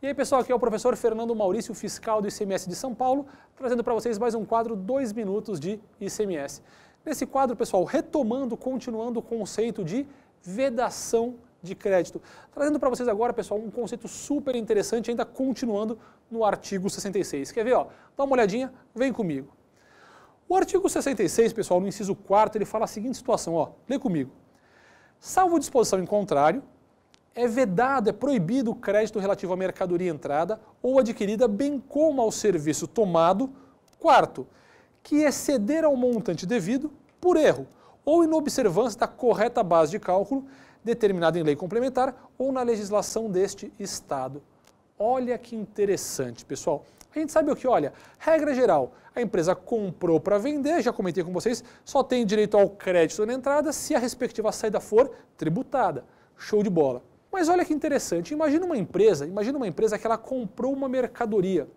E aí, pessoal, aqui é o professor Fernando Maurício, fiscal do ICMS de São Paulo, trazendo para vocês mais um quadro 2 minutos de ICMS. Nesse quadro, pessoal, retomando, continuando o conceito de vedação de crédito. Trazendo para vocês agora, pessoal, um conceito super interessante, ainda continuando no artigo 66. Quer ver? Ó? Dá uma olhadinha, vem comigo. O artigo 66, pessoal, no inciso 4, ele fala a seguinte situação, ó, lê comigo. Salvo disposição em contrário, é vedado, é proibido o crédito relativo à mercadoria entrada ou adquirida, bem como ao serviço tomado. Quarto, que exceder ao montante devido por erro ou inobservância da correta base de cálculo determinada em lei complementar ou na legislação deste Estado. Olha que interessante, pessoal. A gente sabe o que, olha, regra geral, a empresa comprou para vender, já comentei com vocês, só tem direito ao crédito na entrada se a respectiva saída for tributada. Show de bola. Mas olha que interessante, imagina uma empresa, imagina uma empresa que ela comprou uma mercadoria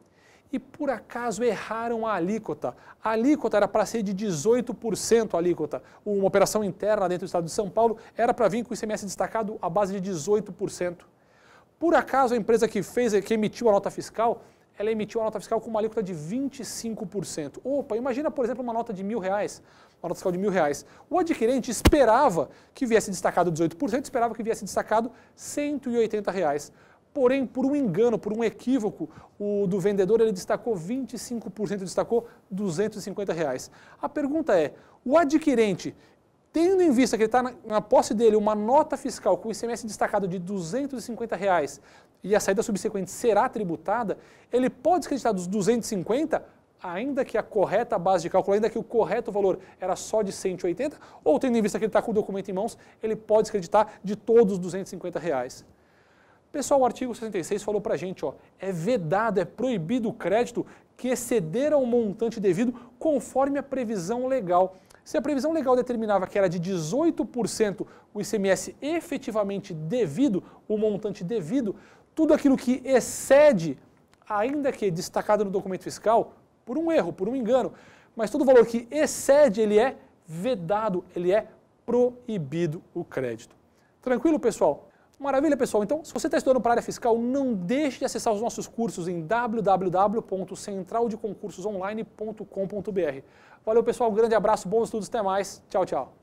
e por acaso erraram a alíquota. A alíquota era para ser de 18% a alíquota. Uma operação interna dentro do estado de São Paulo era para vir com o ICMS destacado à base de 18%. Por acaso a empresa que fez, que emitiu a nota fiscal, ela emitiu a nota fiscal com uma alíquota de 25%. Opa, imagina, por exemplo, uma nota de mil reais uma nota fiscal de mil reais. O adquirente esperava que viesse destacado 18%, esperava que viesse destacado 180 reais. Porém, por um engano, por um equívoco, o do vendedor ele destacou 25%, destacou 250 reais. A pergunta é, o adquirente, tendo em vista que ele está na, na, posse dele uma nota fiscal com ICMS destacado de 250 reais e a saída subsequente será tributada, ele pode descreditar dos 250 ainda que a correta base de cálculo, ainda que o correto valor era só de 180, ou tendo em vista que ele está com o documento em mãos, ele pode descreditar de todos os 250 reais. Pessoal, o artigo 66 falou para a gente, ó, é vedado, é proibido o crédito que exceder ao montante devido conforme a previsão legal. Se a previsão legal determinava que era de 18% o ICMS efetivamente devido, o montante devido, tudo aquilo que excede, ainda que destacado no documento fiscal, por um erro, por um engano. Mas todo valor que excede, ele é vedado, ele é proibido o crédito. Tranquilo, pessoal? Maravilha, pessoal. Então, se você está estudando para a área fiscal, não deixe de acessar os nossos cursos em www.centraldeconcursosonline.com.br. Valeu, pessoal. Um grande abraço, bons estudos, até mais. Tchau, tchau.